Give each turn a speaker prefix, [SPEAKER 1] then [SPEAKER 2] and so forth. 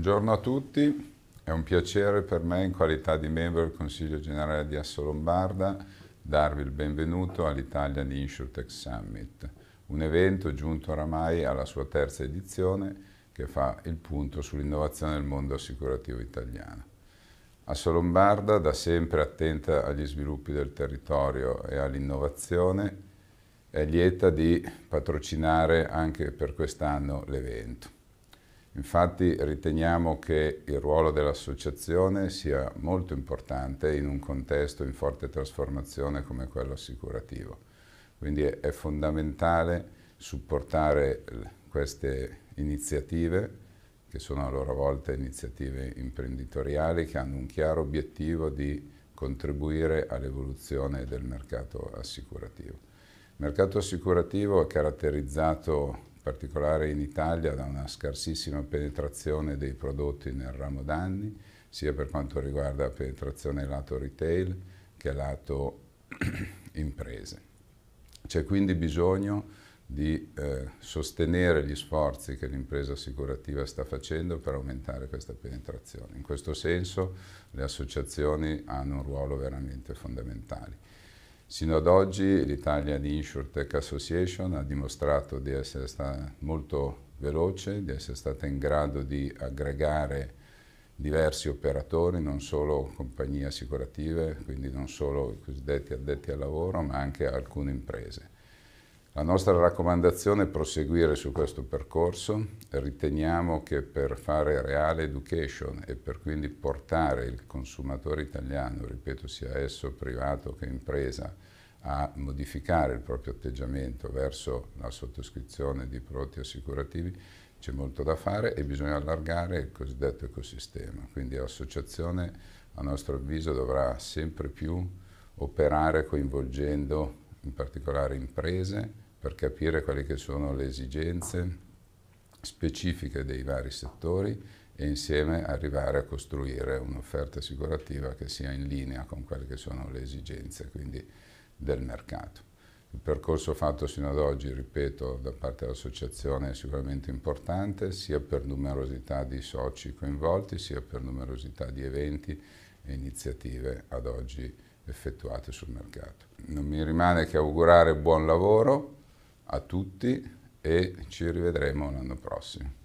[SPEAKER 1] Buongiorno a tutti, è un piacere per me in qualità di membro del Consiglio Generale di Asso Lombarda darvi il benvenuto all'Italian InsurTech Summit, un evento giunto oramai alla sua terza edizione che fa il punto sull'innovazione del mondo assicurativo italiano. Asso Lombarda, da sempre attenta agli sviluppi del territorio e all'innovazione, è lieta di patrocinare anche per quest'anno l'evento. Infatti riteniamo che il ruolo dell'associazione sia molto importante in un contesto in forte trasformazione come quello assicurativo. Quindi è fondamentale supportare eh, queste iniziative, che sono a loro volta iniziative imprenditoriali, che hanno un chiaro obiettivo di contribuire all'evoluzione del mercato assicurativo. Il mercato assicurativo è caratterizzato in particolare in Italia da una scarsissima penetrazione dei prodotti nel ramo danni, sia per quanto riguarda la penetrazione lato retail che lato imprese. C'è quindi bisogno di eh, sostenere gli sforzi che l'impresa assicurativa sta facendo per aumentare questa penetrazione. In questo senso le associazioni hanno un ruolo veramente fondamentale. Sino ad oggi l'Italia di InsurTech Association ha dimostrato di essere stata molto veloce, di essere stata in grado di aggregare diversi operatori, non solo compagnie assicurative, quindi non solo i cosiddetti addetti al lavoro, ma anche alcune imprese. La nostra raccomandazione è proseguire su questo percorso. Riteniamo che per fare reale education e per quindi portare il consumatore italiano, ripeto sia esso privato che impresa, a modificare il proprio atteggiamento verso la sottoscrizione di prodotti assicurativi, c'è molto da fare e bisogna allargare il cosiddetto ecosistema. Quindi l'associazione, a nostro avviso, dovrà sempre più operare coinvolgendo in particolare imprese, per capire quali che sono le esigenze specifiche dei vari settori e insieme arrivare a costruire un'offerta assicurativa che sia in linea con quelle che sono le esigenze quindi, del mercato. Il percorso fatto sino ad oggi, ripeto, da parte dell'associazione è sicuramente importante, sia per numerosità di soci coinvolti, sia per numerosità di eventi e iniziative ad oggi effettuate sul mercato. Non mi rimane che augurare buon lavoro a tutti e ci rivedremo l'anno prossimo.